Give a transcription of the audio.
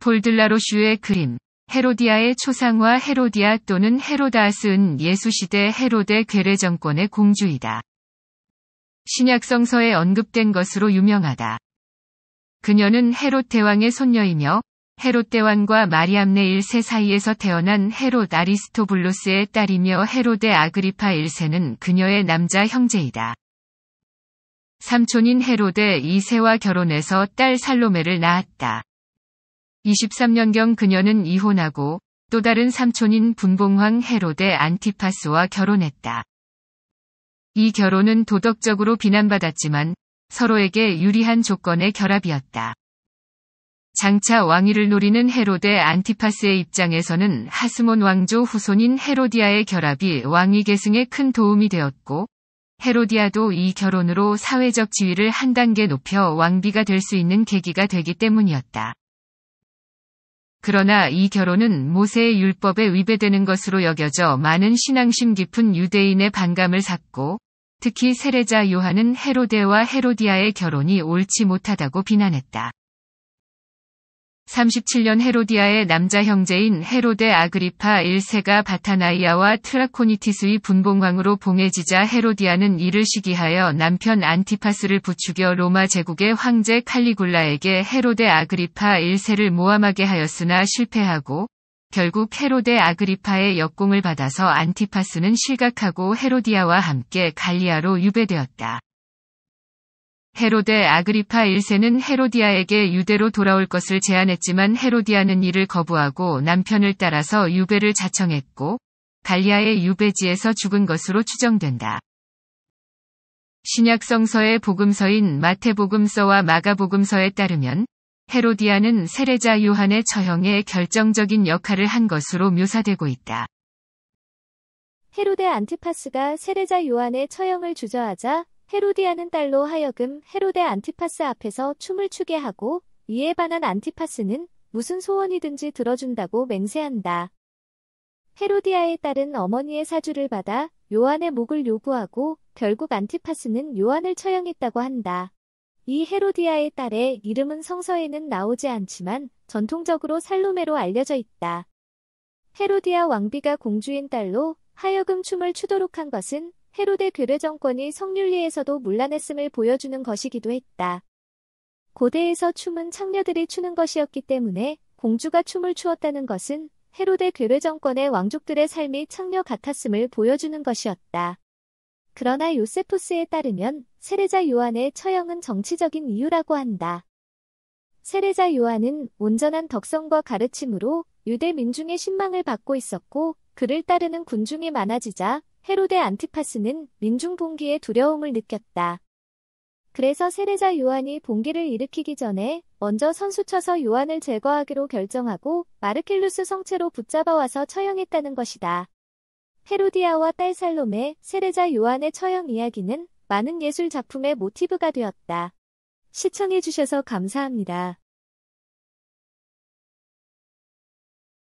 볼들라로슈의 그림 헤로디아의 초상화 헤로디아 또는 헤로다스은 예수시대 헤로데 괴뢰 정권의 공주이다. 신약성서에 언급된 것으로 유명하다. 그녀는 헤롯 대왕의 손녀이며 헤롯 대왕과 마리암네 1세 사이에서 태어난 헤롯 아리스토블로스의 딸이며 헤로데 아그리파 1세는 그녀의 남자 형제이다. 삼촌인 헤로데 2세와 결혼해서 딸 살로메를 낳았다. 23년경 그녀는 이혼하고 또 다른 삼촌인 분봉황 헤로데 안티파스와 결혼했다. 이 결혼은 도덕적으로 비난받았지만 서로에게 유리한 조건의 결합이었다. 장차 왕위를 노리는 헤로데 안티파스의 입장에서는 하스몬 왕조 후손인 헤로디아의 결합이 왕위 계승에 큰 도움이 되었고 헤로디아도 이 결혼으로 사회적 지위를 한 단계 높여 왕비가 될 수 있는 계기가 되기 때문이었다. 그러나 이 결혼은 모세의 율법에 위배되는 것으로 여겨져 많은 신앙심 깊은 유대인의 반감을 샀고 특히 세례자 요한은 헤로데와 헤로디아의 결혼이 옳지 못하다고 비난했다. 37년 헤로디아의 남자 형제인 헤로데 아그리파 1세가 바타나이아와 트라코니티스의 분봉왕으로 봉해지자 헤로디아는 이를 시기하여 남편 안티파스를 부추겨 로마 제국의 황제 칼리굴라에게 헤로데 아그리파 1세를 모함하게 하였으나 실패하고 결국 헤로데 아그리파의 역공을 받아서 안티파스는 실각하고 헤로디아와 함께 갈리아로 유배되었다. 헤로데 아그리파 1세는 헤로디아에게 유대로 돌아올 것을 제안했지만 헤로디아는 이를 거부하고 남편을 따라서 유배를 자청했고 갈리아의 유배지에서 죽은 것으로 추정된다. 신약성서의 복음서인 마태복음서와 마가복음서에 따르면 헤로디아는 세례자 요한의 처형에 결정적인 역할을 한 것으로 묘사되고 있다. 헤로데 안티파스가 세례자 요한의 처형을 주저하자 헤로디아는 딸로 하여금 헤로데 안티파스 앞에서 춤을 추게 하고 이에 반한 안티파스는 무슨 소원이든지 들어준다고 맹세한다. 헤로디아의 딸은 어머니의 사주를 받아 요한의 목을 요구하고 결국 안티파스는 요한을 처형했다고 한다. 이 헤로디아의 딸의 이름은 성서에는 나오지 않지만 전통적으로 살로메로 알려져 있다. 헤로디아 왕비가 공주인 딸로 하여금 춤을 추도록 한 것은 헤로데 그레 정권이 성윤리에서도 물란했음을 보여주는 것이기도 했다. 고대에서 춤은 창녀들이 추는 것이었기 때문에 공주가 춤을 추었다는 것은 헤로데 괴뢰 정권의 왕족들의 삶이 창녀 같았음을 보여주는 것이었다. 그러나 요세푸스에 따르면 세례자 요한의 처형은 정치적인 이유라고 한다. 세례자 요한은 온전한 덕성과 가르침으로 유대 민중의 신망을 받고 있었고 그를 따르는 군중이 많아지자 헤로데 안티파스는 민중 봉기의 두려움을 느꼈다. 그래서 세례자 요한이 봉기를 일으키기 전에 먼저 선수쳐서 요한을 제거하기로 결정하고 마르킬루스 성체로 붙잡아와서 처형했다는 것이다. 헤로디아와 딸 살롬의 세례자 요한의 처형 이야기는 많은 예술 작품의 모티브가 되었다. 시청해주셔서 감사합니다.